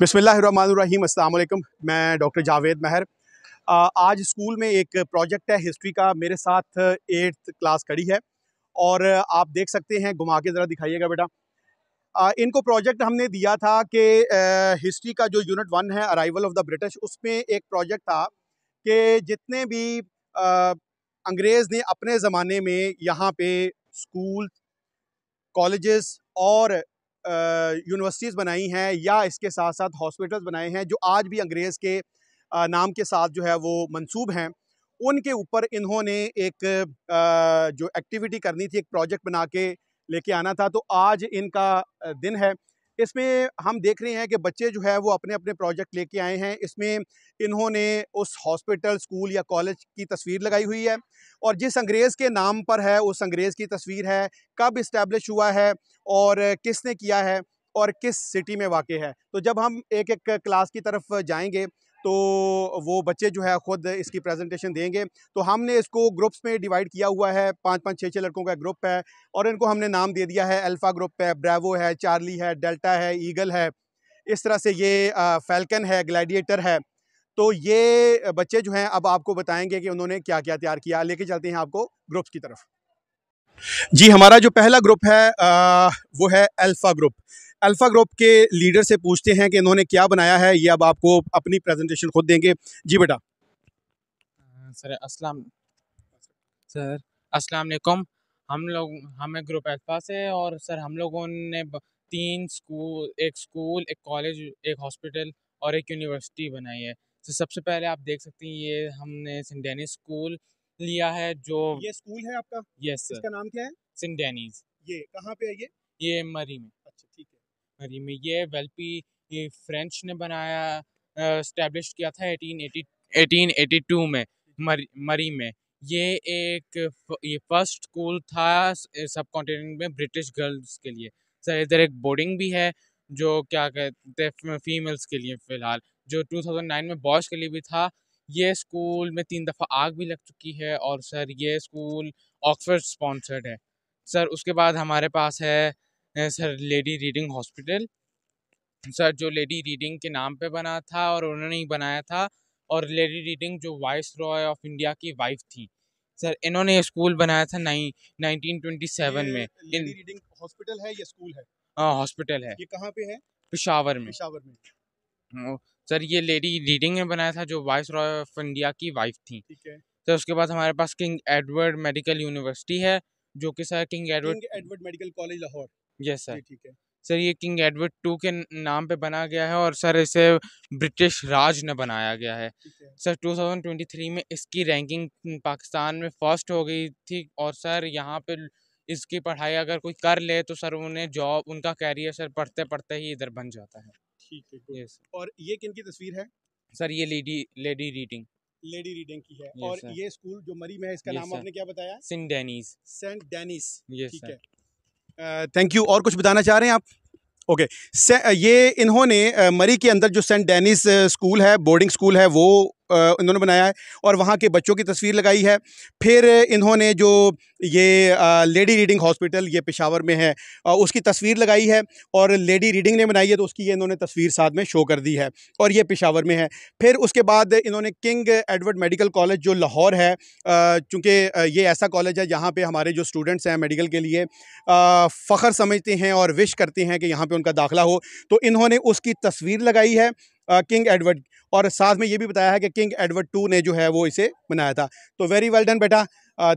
बिसमीम अल्लाम मैं डॉक्टर जावेद महर आज स्कूल में एक प्रोजेक्ट है हिस्ट्री का मेरे साथ एट्थ क्लास खड़ी है और आप देख सकते हैं घुमा के ज़रा दिखाइएगा बेटा इनको प्रोजेक्ट हमने दिया था कि हिस्ट्री का जो यूनिट वन है अराइवल ऑफ द ब्रिटिश उसमें एक प्रोजेक्ट था कि जितने भी आ, अंग्रेज़ ने अपने ज़माने में यहाँ पे स्कूल कॉलेजेस और यूनिवर्सिटीज़ बनाई हैं या इसके साथ साथ हॉस्पिटल्स बनाए हैं जो आज भी अंग्रेज़ के नाम के साथ जो है वो मंसूब हैं उनके ऊपर इन्होंने एक जो एक्टिविटी करनी थी एक प्रोजेक्ट बना के लेके आना था तो आज इनका दिन है इसमें हम देख रहे हैं कि बच्चे जो है वो अपने अपने प्रोजेक्ट लेके आए हैं इसमें इन्होंने उस हॉस्पिटल स्कूल या कॉलेज की तस्वीर लगाई हुई है और जिस अंग्रेज़ के नाम पर है उस अंग्रेज़ की तस्वीर है कब इस्टेब्लिश हुआ है और किसने किया है और किस सिटी में वाक़ है तो जब हम एक एक क्लास की तरफ जाएंगे तो वो बच्चे जो है ख़ुद इसकी प्रेजेंटेशन देंगे तो हमने इसको ग्रुप्स में डिवाइड किया हुआ है पाँच पाँच छः छः लड़कों का ग्रुप है और इनको हमने नाम दे दिया है अल्फ़ा ग्रुप है ब्रेवो है चार्ली है डेल्टा है ईगल है इस तरह से ये फैल्कन है ग्लैडिएटर है तो ये बच्चे जो हैं अब आपको बताएंगे कि उन्होंने क्या क्या तैयार किया लेके चलते हैं आपको ग्रुप्स की तरफ जी हमारा जो पहला ग्रुप है आ, वो है अल्फ़ा ग्रुप अल्फ़ा ग्रुप के लीडर से पूछते हैं कि इन्होंने क्या बनाया है ये अब आपको अपनी प्रेजेंटेशन खुद देंगे जी बेटा सर अस्सलाम सर अस्सलाम वालेकुम हम लोग हमें ग्रुप अल्फ़ा से और सर हम लोगों ने तीन स्कूल एक स्कूल एक कॉलेज एक हॉस्पिटल और एक यूनिवर्सिटी बनाई है तो सबसे पहले आप देख सकते हैं ये हमने सिंडेनी स्कूल लिया है जो ये स्कूल है आपका यस yes, इसका नाम क्या है सिंडेनीज ये कहाँ पे है ये ये मरी में अच्छा ठीक है जनवरी में ये वेल्पी ये फ्रेंच ने बनाया स्टैब्लिश किया था eighteen eighty eighteen eighty two में मरी मरी में ये एक ये फर्स्ट स्कूल था सब कॉन्टिनेंट में ब्रिटिश गर्ल्स के लिए सर इधर एक बोर्डिंग भी है जो क्या कहते हैं फीमेल्स के लिए फ़िलहाल जो 2009 में बॉयज़ के लिए भी था ये स्कूल में तीन दफ़ा आग भी लग चुकी है और सर ये स्कूल ऑक्सफर्ड स्पॉन्सर्ड है सर उसके बाद हमारे पास है sir Lady Reading hospital sir जो लेडी रीडिंग के नाम पे बना था और उन्होंने ही बनाया था और लेडी रीडिंग जो वाइस रॉय ऑफ इंडिया की वाइफ थी सर इन्होंने स्कूल बनाया था नाइन नाइनटीन ट्वेंटी सेवन में इन रीडिंग हॉस्पिटल है या स्कूल है हाँ हॉस्पिटल है ये कहाँ पे है पिशावर में पिशावर में सर ये लेडी रीडिंग ने बनाया था जो वाइस रॉय ऑफ इंडिया की वाइफ थी ठीक है सर उसके बाद हमारे पास किंग एडवर्ड मेडिकल यूनिवर्सिटी है जो कि sir King Edward Edward medical College Lahore yes sir ठीक है सर ये किंग एडवर्ड टू के नाम पे बना गया है और सर इसे ब्रिटिश राज ने बनाया गया है सर 2023 में इसकी रैंकिंग पाकिस्तान में फर्स्ट हो गई थी और सर यहाँ पे इसकी पढ़ाई अगर कोई कर ले तो सर उन्हें जॉब उनका कैरियर सर पढ़ते पढ़ते ही इधर बन जाता है ठीक है यस और ये किन की तस्वीर है सर ये Lady Lady Reading Lady Reading की है और ये स्कूल जो मरी में है इसका नाम आपने क्या बताया सेंट डेनिस सेंट डेनिस ठीक है थैंक uh, यू और कुछ बताना चाह रहे हैं आप ओके okay. Uh, ये इन्होंने uh, मरी के अंदर जो सेंट डेनिस स्कूल है बोर्डिंग स्कूल है वो इन्होंने बनाया है और वहाँ के बच्चों की तस्वीर लगाई है फिर इन्होंने जो ये लेडी रीडिंग हॉस्पिटल ये पेशावर में है उसकी तस्वीर लगाई है और लेडी रीडिंग ने बनाई है तो उसकी ये इन्होंने तस्वीर साथ में शो कर दी है और ये पेशावर में है फिर उसके बाद इन्होंने किंग एडवर्ड मेडिकल कॉलेज जो लाहौर है चूँकि ये ऐसा कॉलेज है जहाँ पर हमारे जो स्टूडेंट्स हैं मेडिकल के लिए फ़ख्र समझते हैं और विश करते हैं कि यहाँ पर उनका दाखिला हो तो इन्होंने उसकी तस्वीर लगाई है किंग एडवर्ड और साथ में ये भी बताया है कि किंग एडवर्ड टू ने जो है वो इसे बनाया था तो वेरी वेल डन बेटा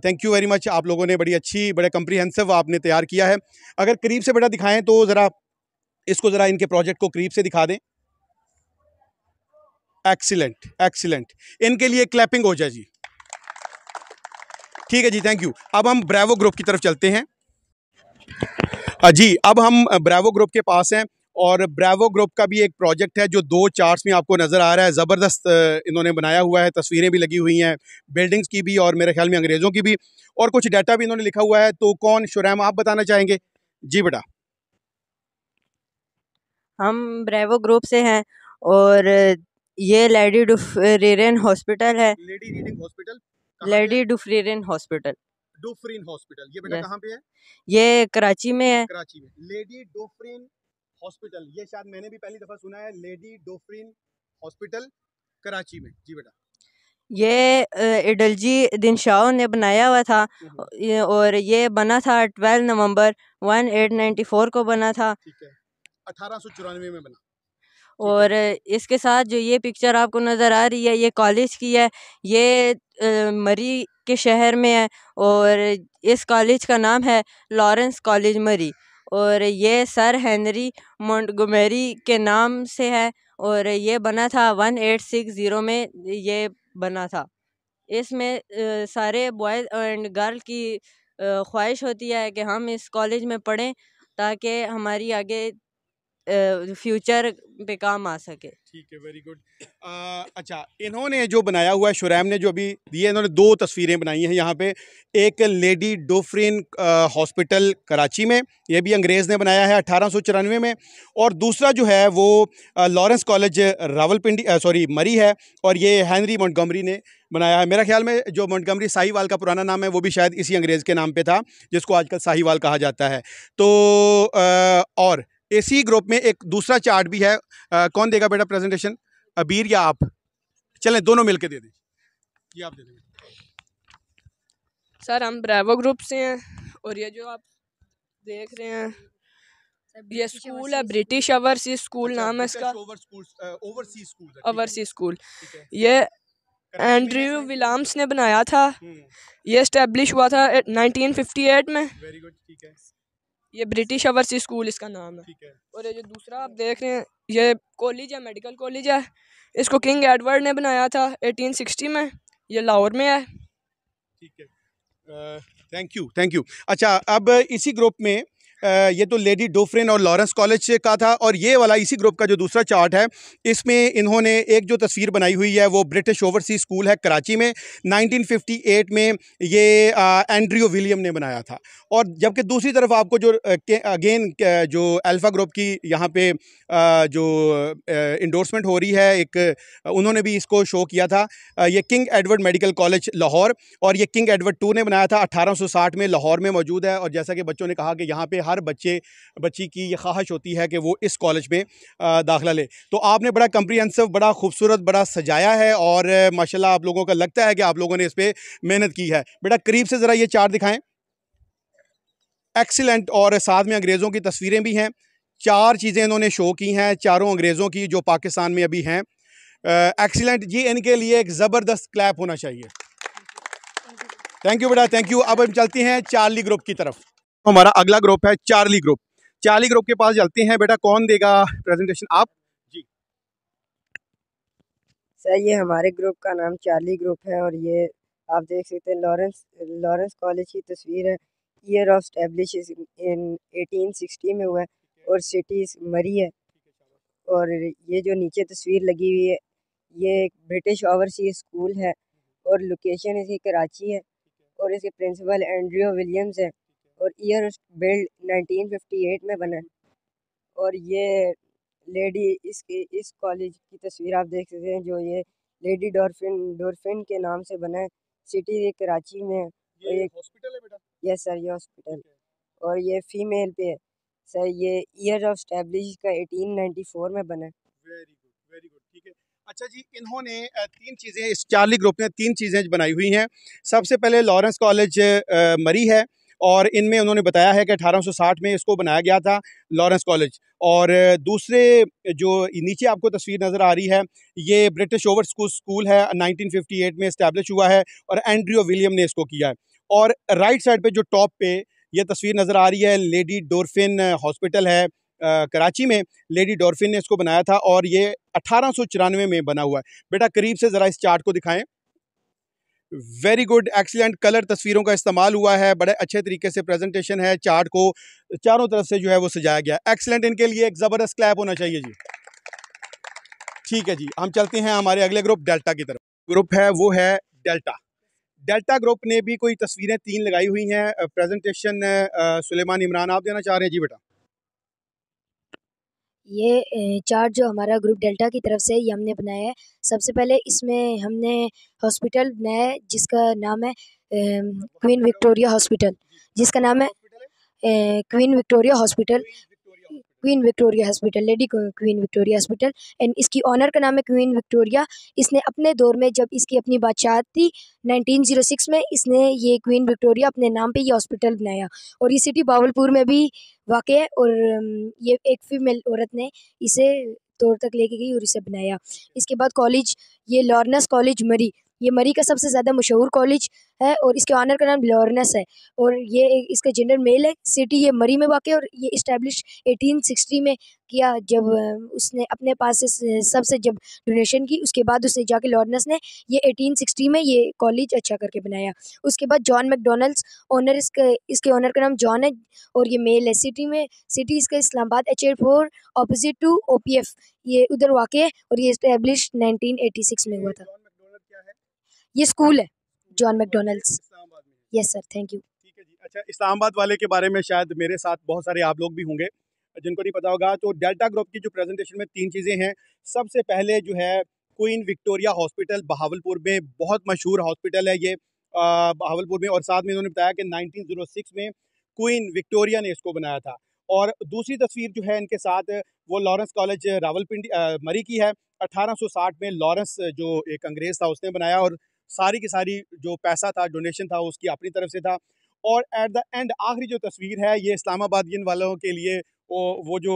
थैंक यू वेरी मच आप लोगों ने बड़ी अच्छी बड़े कंप्रीहेंसिव आपने तैयार किया है अगर करीब से बेटा दिखाएं तो ज़रा इसको ज़रा इनके प्रोजेक्ट को करीब से दिखा दें एक्सीलेंट एक्सीलेंट इनके लिए क्लैपिंग हो जाए जी ठीक है जी थैंक यू अब हम ब्रावो ग्रुप की तरफ चलते हैं जी अब हम ब्रावो ग्रुप के पास हैं और ब्रावो ग्रुप का भी एक प्रोजेक्ट है जो दो चार्ट्स में आपको नज़र आ रहा है ज़बरदस्त इन्होंने बनाया हुआ है तस्वीरें भी लगी हुई हैं बिल्डिंग्स की भी और मेरे ख्याल में अंग्रेज़ों की भी और कुछ डाटा भी इन्होंने लिखा हुआ है तो कौन शुरैम आप बताना चाहेंगे जी बेटा हम ब्रावो ग्रुप से हैं और ये लेडी डुफरेन हॉस्पिटल है Lady Reading hospital Lady Dufferin hospital hospital ये बेटा कहाँ पे है ये कराची में है कराची में लेडी डोफ्रीन हॉस्पिटल ये शायद मैंने भी पहली दफ़ा सुना है लेडी डोफ्रीन हॉस्पिटल कराची में जी बेटा ये इडलजी दिन शाह ने बनाया हुआ था हम्म। और ये बना था twelve November one eight ninety four को बना था अठारह सौ चौरानवे में बना और इसके साथ जो ये पिक्चर आपको नज़र आ रही है ये कॉलेज की है ये मरी के शहर में है और इस कॉलेज का नाम है लॉरेंस कॉलेज मरी और ये सर हेनरी मोंटगोमेरी के नाम से है और ये बना था वन एट सिक्स ज़ीरो में ये बना था इसमें सारे बॉयज़ एंड गर्ल की ख्वाहिश होती है कि हम इस कॉलेज में पढ़ें ताकि हमारी आगे फ्यूचर पे काम आ सके ठीक है वेरी गुड अच्छा इन्होंने जो बनाया हुआ है शुरैम ने जो अभी दिए इन्होंने दो तस्वीरें बनाई हैं यहाँ पे एक लेडी डोफ्रिन हॉस्पिटल कराची में ये भी अंग्रेज़ ने बनाया है अठारह में और दूसरा जो है वो लॉरेंस कॉलेज रावलपिंडी सॉरी मरी है और ये हैंनरी मोटगमरी ने बनाया है मेरा ख्याल में जो मोटगमरी साहिवाल का पुराना नाम है वो भी शायद इसी अंग्रेज़ के नाम पर था जिसको आजकल साहिवाल कहा जाता है तो आ, और एसी ग्रुप में एक दूसरा चार्ट भी है आ, कौन देगा बेटा प्रेजेंटेशन अबीर या आप चलें दोनों मिलके दे दें ये आप दे दें सर हम ब्रावो ग्रुप से हैं और ये जो आप देख रहे हैं ये स्कूल है ब्रिटिश ओवरसी स्कूल नाम है इसका ओवरसी स्कूल ओवरसीज स्कूल ये एंड्रयू विलाम्स ने बनाया था हम्म। ये स्टैब्लिश हुआ था 1958 में वेरी गुड ठीक है ये ब्रिटिश ओवरसी स्कूल इसका नाम है।, है और ये जो दूसरा आप देख रहे हैं ये कॉलेज है मेडिकल कॉलेज है इसको किंग एडवर्ड ने बनाया था 1860 में ये लाहौर में है ठीक है थैंक यू थैंक यू अच्छा अब इसी ग्रुप में ये तो लेडी डोफ्रेन और लॉरेंस कॉलेज का था और ये वाला इसी ग्रुप का जो दूसरा चार्ट है इसमें इन्होंने एक जो तस्वीर बनाई हुई है वो ब्रिटिश ओवरसी स्कूल है कराची में 1958 में ये एंड्रियो विलियम ने बनाया था और जबकि दूसरी तरफ आपको जो अगेन जो अल्फ़ा ग्रुप की यहाँ पे जो इंडोर्समेंट हो रही है एक उन्होंने भी इसको शो किया था ये King Edward medical College Lahore और ये किंग एडवर्ड टू ने बनाया था अठारह में लाहौर में मौजूद है और जैसा कि बच्चों ने कहा कि यहाँ पर हर बच्चे बच्ची की ये ख्वाहिश होती है कि वो इस कॉलेज में दाखिला ले तो आपने बड़ा कम्प्रीहसिव बड़ा खूबसूरत बड़ा सजाया है और माशाल्लाह आप लोगों का लगता है कि आप लोगों ने इस पर मेहनत की है बेटा करीब से ज़रा ये चार दिखाएं एक्सीलेंट और साथ में अंग्रेज़ों की तस्वीरें भी हैं चार चीज़ें इन्होंने शो की हैं चारों अंग्रेज़ों की जो पाकिस्तान में अभी हैं एक्सीलेंट जी इनके लिए एक ज़बरदस्त क्लैप होना चाहिए थैंक यू बेटा थैंक यू अब हम चलती हैं चार्ली ग्रुप की तरफ तो हमारा अगला ग्रुप है चार्ली ग्रुप चार्ली ग्रुप के पास चलते हैं बेटा कौन देगा प्रेजेंटेशन आप जी सर ये हमारे ग्रुप का नाम चार्ली ग्रुप है और ये आप देख सकते हैं लॉरेंस लॉरेंस कॉलेज की तस्वीर है ईयर ऑफ स्टेब्लिश इन 1860 में हुआ है और सिटी मरी है और ये जो नीचे तस्वीर लगी हुई है ये एक ब्रिटिश ओवरसीज स्कूल है और लोकेशन इसकी कराची है और इसके प्रिंसिपल एंड्रियो विलियम्स है और ईयर बिल्ड 1958 में बना और ये लेडी इसके इस कॉलेज की तस्वीर आप देख सकते हैं जो ये लेडी डॉल्फिन डॉल्फिन के नाम से बना है सिटी कराची में ये हॉस्पिटल है बेटा यस सर ये हॉस्पिटल और ये फीमेल पे है सर ये ईयर ऑफ स्टैब्लिश का 1894 में बना है वेरी गुड वेरी गुड ठीक है अच्छा जी इन्होंने तीन चीज़ें इस चार्ली ग्रुप ने तीन चीज़ें बनाई हुई हैं सबसे पहले लॉरेंस कॉलेज मरी है और इनमें उन्होंने बताया है कि 1860 में इसको बनाया गया था लॉरेंस कॉलेज और दूसरे जो नीचे आपको तस्वीर नज़र आ रही है ये ब्रिटिश ओवर स्कूल स्कूल है 1958 में इस्टेब्लिश हुआ है और एंड्रियो विलियम ने इसको किया है और राइट साइड पे जो टॉप पे ये तस्वीर नज़र आ रही है लेडी डोरफिन हॉस्पिटल है आ, कराची में लेडी डॉर्फिन ने इसको बनाया था और ये अठारह में बना हुआ है बेटा करीब से ज़रा इस चार्ट को दिखाएं वेरी गुड एक्सीलेंट कलर तस्वीरों का इस्तेमाल हुआ है बड़े अच्छे तरीके से प्रेजेंटेशन है चार्ट को चारों तरफ से जो है वो सजाया गया एक्सीलेंट इनके लिए एक ज़बरदस्त क्लैप होना चाहिए जी ठीक है जी हम चलते हैं हमारे अगले ग्रुप डेल्टा की तरफ ग्रुप है वो है डेल्टा डेल्टा ग्रुप ने भी कोई तस्वीरें तीन लगाई हुई हैं प्रेजेंटेशन सुलेमान इमरान आप देना चाह रहे हैं जी बेटा ये चार्ट जो हमारा ग्रुप डेल्टा की तरफ से ये हमने बनाया है सबसे पहले इसमें हमने हॉस्पिटल बनाया है जिसका नाम है क्वीन विक्टोरिया हॉस्पिटल जिसका नाम है Queen Victoria hospital Queen Victoria hospital lady Queen Victoria hospital and इसकी ऑनर का नाम है क्वीन विक्टोरिया इसने अपने दौर में जब इसकी अपनी बादशाह थी 1906 में इसने ये क्वीन विक्टोरिया अपने नाम पे ये हॉस्पिटल बनाया और ये सिटी बावलपुर में भी वाक़ है और ये एक फीमेल औरत ने इसे दौर तक लेके गई और इसे बनाया इसके बाद कॉलेज ये लॉर्नस कॉलेज मरी ये मरी का सबसे ज़्यादा मशहूर कॉलेज है और इसके ऑनर का नाम लॉरनेस है और ये इसका जेंडर मेल है सिटी ये मरी में वाकई और ये इस्टेब्लिश 1860 में किया जब उसने अपने पास से सबसे जब डोनेशन की उसके बाद उसने जाके लॉरनेस ने ये 1860 में ये कॉलेज अच्छा करके बनाया उसके बाद जॉन मैकडोनल्ड्स ऑनर इसके इसके ऑनर का नाम जॉन है और ये मेल है सिटी में सिटी इसका इस्लामाबाद एच एयर four opposite to O P F ये उधर वाक़ है और ये इस्टेब्लिश नाइनटीन एटी सिक्स में हुआ था ये स्कूल है John McDonald's yes sir thank you ठीक है जी अच्छा इस्लामाबाद वाले के बारे में शायद मेरे साथ बहुत सारे आप लोग भी होंगे जिनको नहीं पता होगा तो डेल्टा ग्रुप की जो प्रेजेंटेशन में तीन चीज़ें हैं सबसे पहले जो है क्वीन विक्टोरिया हॉस्पिटल बहावलपुर में बहुत मशहूर हॉस्पिटल है ये बहावलपुर में और साथ में इन्होंने बताया कि 1906 में क्वीन विक्टोरिया ने इसको बनाया था और दूसरी तस्वीर जो है इनके साथ वो लॉरेंस कॉलेज रावलपिंडी मरी की है 1860 में लॉरेंस जो एक अंग्रेज़ था उसने बनाया और सारी की सारी जो पैसा था डोनेशन था उसकी अपनी तरफ से था और एट द एंड आखिरी जो तस्वीर है ये इस्लामाबाद वालों के लिए वो वो जो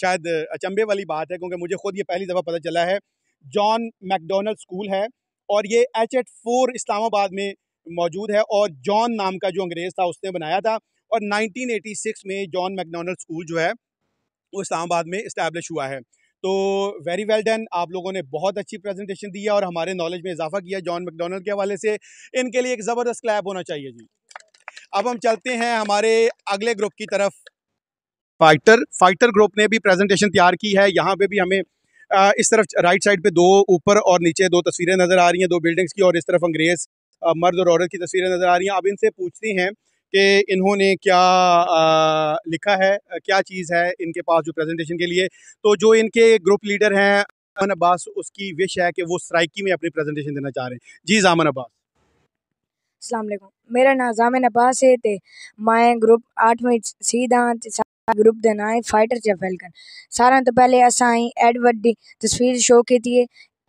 शायद अचंभे वाली बात है क्योंकि मुझे खुद ये पहली दफ़ा पता चला है जॉन मैकडोनल्ड स्कूल है और ये एच एट फोर इस्लामाबाद में मौजूद है और जॉन नाम का जो अंग्रेज़ था उसने बनाया था और 1986 में जॉन मैकडोनल्ड स्कूल जो है वो इस्लामाबाद में इस्टेब्लिश हुआ है तो वेरी वेल डन आप लोगों ने बहुत अच्छी प्रेजेंटेशन दी है और हमारे नॉलेज में इजाफा किया जॉन मैकडोनल्ड के हवाले से इनके लिए एक ज़बरदस्त क्लैब होना चाहिए जी अब हम चलते हैं हमारे अगले ग्रुप की तरफ फाइटर फाइटर ग्रुप ने भी प्रेजेंटेशन तैयार की है यहाँ पे भी हमें आ, इस तरफ राइट साइड पे दो ऊपर और नीचे दो तस्वीरें नज़र आ रही हैं दो बिल्डिंग्स की और इस तरफ अंग्रेज़ मर्द और औरत की तस्वीरें नज़र आ रही हैं अब इनसे पूछते हैं कि इन्होंने क्या आ, लिखा है क्या चीज़ है इनके पास जो प्रेजेंटेशन के लिए तो जो इनके ग्रुप लीडर हैं अमन अब्बास उसकी विश है कि वो सराइकी में अपनी प्रेजेंटेशन देना चाह रहे हैं जी जामन अब्बास अलैक्म मेरा नाम जामिन अब्बास है तो मैं ग्रुप आठवीं सीधा ग्रुप देना है फाइटर या फैल्कन सारा तो पहले असाई एडवर्ड की तस्वीर शो की थी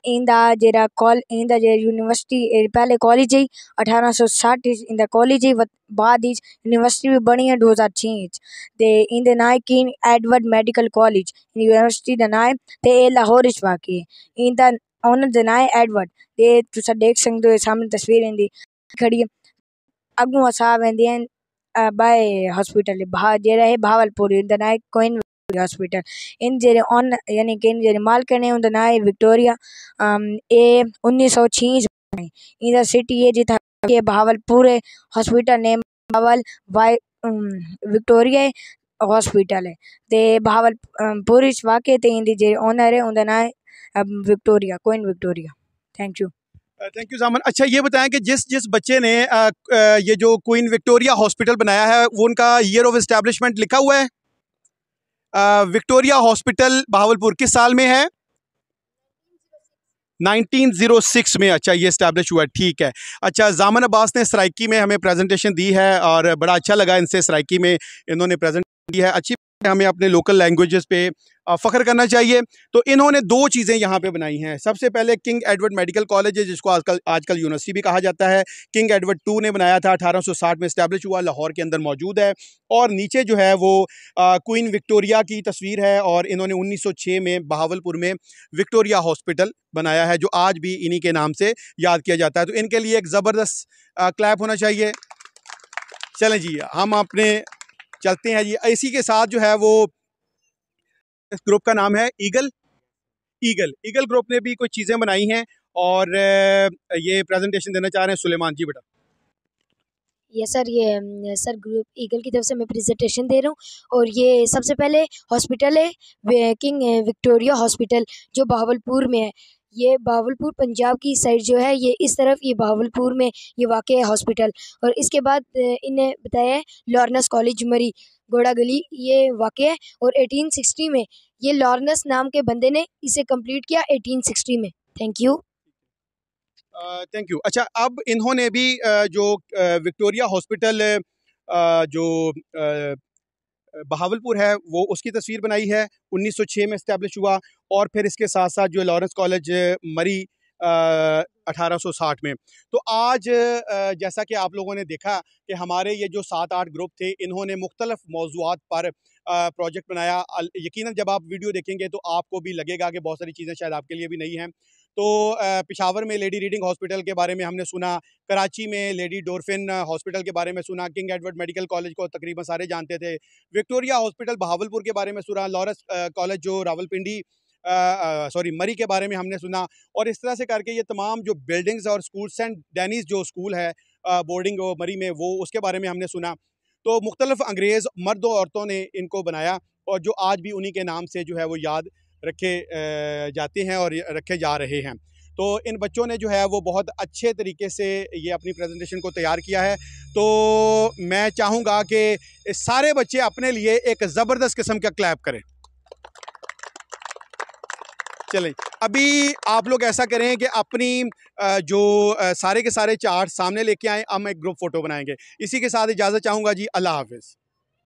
इंदा ಜೆರ कॉल इंदा जे यूनिवर्सिटी पहले कॉलेज ही अठारह सौ साठ इंदा कॉलेज ही बाद इच यूनिवर्सिटी भी बनी है दो हजार छे इच ते इंद नाय King Edward medical college university द नाय ते ये लाहौर इच वाकई है इंदा ओनर द नाय एडवर्ड ये तुसा देख सकते हो सामने तस्वीर इंदी खड़ी अगू असा वेंदी एंदी बाय हॉस्पिटल भा जेरा है भावलपुर इंद नाय कोइन हॉस्पिटल इन ऑन यानी कि इन उन ना है विक्टोरिया ए उन्नीस सौ छीस में इन सिटी है जिथा के भावलपुर हॉस्पिटल ने भावल वाई विक्टोरिया हॉस्पिटल है ते भावलपुर इस वाक़े ते इंदी जे ऑनर है उनका ना है Victoria queen Victoria thank you thank you जामन अच्छा ये बताएं कि जिस जिस बच्चे ने आ, आ, ये जो क्वीन विक्टोरिया हॉस्पिटल बनाया है वो उनका ईयर ऑफ एस्टेब्लिशमेंट लिखा हुआ है विक्टोरिया हॉस्पिटल बहावलपुर किस साल में है 1906 में अच्छा ये इस्टेब्लिश हुआ ठीक है अच्छा जामन अब्बास ने सराइकी में हमें प्रेजेंटेशन दी है और बड़ा अच्छा लगा इनसे सराइकी में इन्होंने प्रेजेंट दी है अच्छी हमें अपने लोकल लैंग्वेजेस पे फ़ख्र करना चाहिए तो इन्होंने दो चीज़ें यहाँ पे बनाई हैं सबसे पहले किंग एडवर्ड मेडिकल कॉलेज है जिसको आजकल आजकल यूनिवर्सिटी भी कहा जाता है किंग एडवर्ड टू ने बनाया था 1860 में इस्टेब्लिश हुआ लाहौर के अंदर मौजूद है और नीचे जो है वो क्वीन विक्टोरिया की तस्वीर है और इन्होंने 1906 में बहावलपुर में विक्टोरिया हॉस्पिटल बनाया है जो आज भी इन्हीं के नाम से याद किया जाता है तो इनके लिए एक ज़बरदस्त क्लैप होना चाहिए चलें जी हम अपने चलते हैं जी इसी के साथ जो है वो इस ग्रुप का नाम है ईगल ईगल ईगल ग्रुप ने भी कुछ चीज़ें बनाई हैं और ये प्रेजेंटेशन देना चाह रहे हैं सुलेमान जी बेटा ये सर ये सर ग्रुप ईगल की तरफ से मैं प्रेजेंटेशन दे रहा हूँ और ये सबसे पहले हॉस्पिटल है किंग विक्टोरिया हॉस्पिटल जो बहावलपुर में है ये बावलपुर पंजाब की साइड जो है ये इस तरफ ये बावलपुर में ये वाक़ है हॉस्पिटल और इसके बाद इन्हें बताया है लॉर्नस कॉलेज मरी घोड़ा गली ये वाक़ है और 1860 में ये लॉर्नस नाम के बंदे ने इसे कंप्लीट किया 1860 में थैंक यू थैंक यू अच्छा अब इन्होंने भी जो विक्टोरिया हॉस्पिटल जो बहावलपुर है वो उसकी तस्वीर बनाई है 1906 में इस्टेब्लिश हुआ और फिर इसके साथ साथ जो लॉरेंस कॉलेज मरी अठारह सौ साठ में तो आज जैसा कि आप लोगों ने देखा कि हमारे ये जो सात आठ ग्रुप थे इन्होंने मुख्तलफ़ मौजूद पर प्रोजेक्ट बनाया यकीनन जब आप वीडियो देखेंगे तो आपको भी लगेगा कि बहुत सारी चीज़ें शायद आपके लिए भी नहीं हैं तो पिशावर में लेडी रीडिंग हॉस्पिटल के बारे में हमने सुना कराची में लेडी डोरफिन हॉस्पिटल के बारे में सुना किंग एडवर्ड मेडिकल कॉलेज को तकरीबन सारे जानते थे विक्टोरिया हॉस्पिटल बहावलपुर के बारे में सुना लॉरेंस कॉलेज जो रावलपिंडी सॉरी मरी के बारे में हमने सुना और इस तरह से करके ये तमाम जो बिल्डिंग्स और स्कूल सेंट डेनिस जो स्कूल है बोर्डिंग मरी में वो उसके बारे में हमने सुना तो मुख्तलफ़ अंग्रेज़ मर्द औरतों ने इनको बनाया और जो आज भी उन्हीं के नाम से जो है वो याद रखे जाते हैं और रखे जा रहे हैं तो इन बच्चों ने जो है वो बहुत अच्छे तरीके से ये अपनी प्रेजेंटेशन को तैयार किया है तो मैं चाहूँगा कि सारे बच्चे अपने लिए एक ज़बरदस्त किस्म का क्लैप करें चलें अभी आप लोग ऐसा करें कि अपनी जो सारे के सारे चार्ट सामने लेके आएँ हम एक ग्रुप फ़ोटो बनाएंगे इसी के साथ इजाज़त चाहूँगा जी अल्लाह हाफिज़